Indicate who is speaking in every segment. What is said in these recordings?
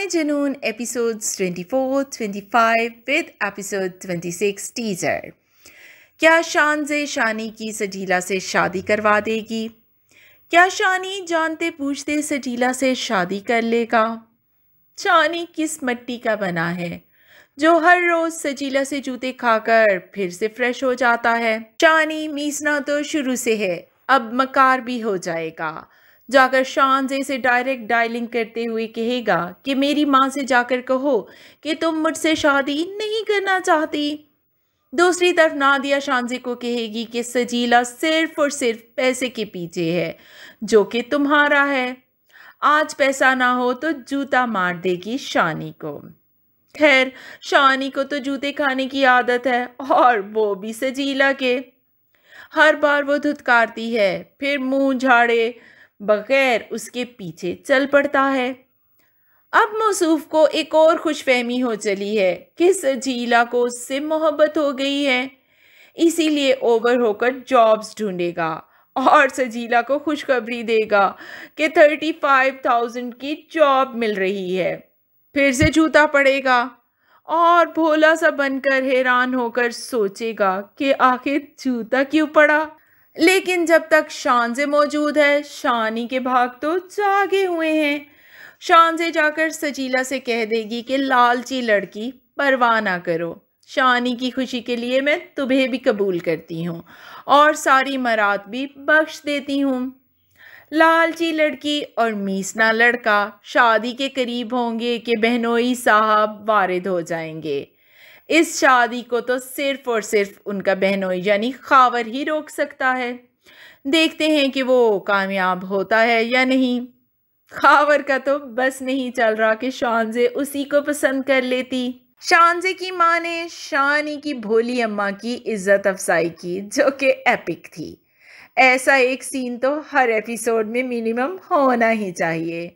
Speaker 1: शाम जुनून episodes 24, 25 with episode 26 teaser क्या शान से शानी की सजीला से शादी करवा देगी क्या शानी जानते पूछते सजीला से शादी कर लेगा शानी किस मट्टी का बना है जो हर रोज़ सजीला से जूते खाकर फिर से फ्रेश हो जाता है शानी मीसना तो शुरू से है अब मकार भी हो जाएगा जाकर शानजे से डायरेक्ट डायलिंग करते हुए कहेगा कि मेरी माँ से जाकर कहो कि तुम मुझसे शादी नहीं करना चाहती दूसरी तरफ नादिया शानजे को कहेगी कि सजीला सिर्फ और सिर्फ पैसे के पीछे है जो कि तुम्हारा है आज पैसा ना हो तो जूता मार देगी शानी को खैर शानी को तो जूते खाने की आदत है और वो भी सजीला के हर बार वो धुतकारती है फिर मुंह झाड़े बग़ैर उसके पीछे चल पड़ता है अब मौसूफ को एक और खुशफहमी हो चली है कि सजीला को उससे मोहब्बत हो गई है इसीलिए ओवर होकर जॉब्स ढूंढेगा और सजीला को खुशखबरी देगा कि थर्टी फाइव थाउजेंड की जॉब मिल रही है फिर से जूता पड़ेगा और भोला सा बनकर हैरान होकर सोचेगा कि आखिर जूता क्यों पड़ा लेकिन जब तक शानजे मौजूद है शानी के भाग तो जागे हुए हैं शानजे जाकर सजीला से कह देगी कि लालची लड़की परवाह ना करो शानी की खुशी के लिए मैं तुम्हें भी कबूल करती हूँ और सारी मरात भी बख्श देती हूँ लालची लड़की और मीसना लड़का शादी के करीब होंगे कि बहनोई साहब वारिद हो जाएंगे इस शादी को तो सिर्फ और सिर्फ उनका बहनोई यानी खावर ही रोक सकता है देखते हैं कि वो कामयाब होता है या नहीं खावर का तो बस नहीं चल रहा कि शानजे उसी को पसंद कर लेती शानजे की माँ ने शानी की भोली अम्मा की इज्जत अफसाई की जो कि एपिक थी ऐसा एक सीन तो हर एपिसोड में मिनिमम होना ही चाहिए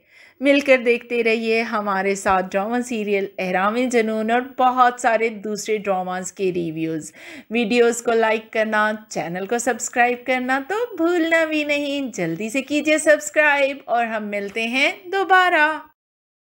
Speaker 1: मिलकर देखते रहिए हमारे साथ ड्रामा सीरियल एहराम जनून और बहुत सारे दूसरे ड्रामास के रिव्यूज़ वीडियोस को लाइक करना चैनल को सब्सक्राइब करना तो भूलना भी नहीं जल्दी से कीजिए सब्सक्राइब और हम मिलते हैं दोबारा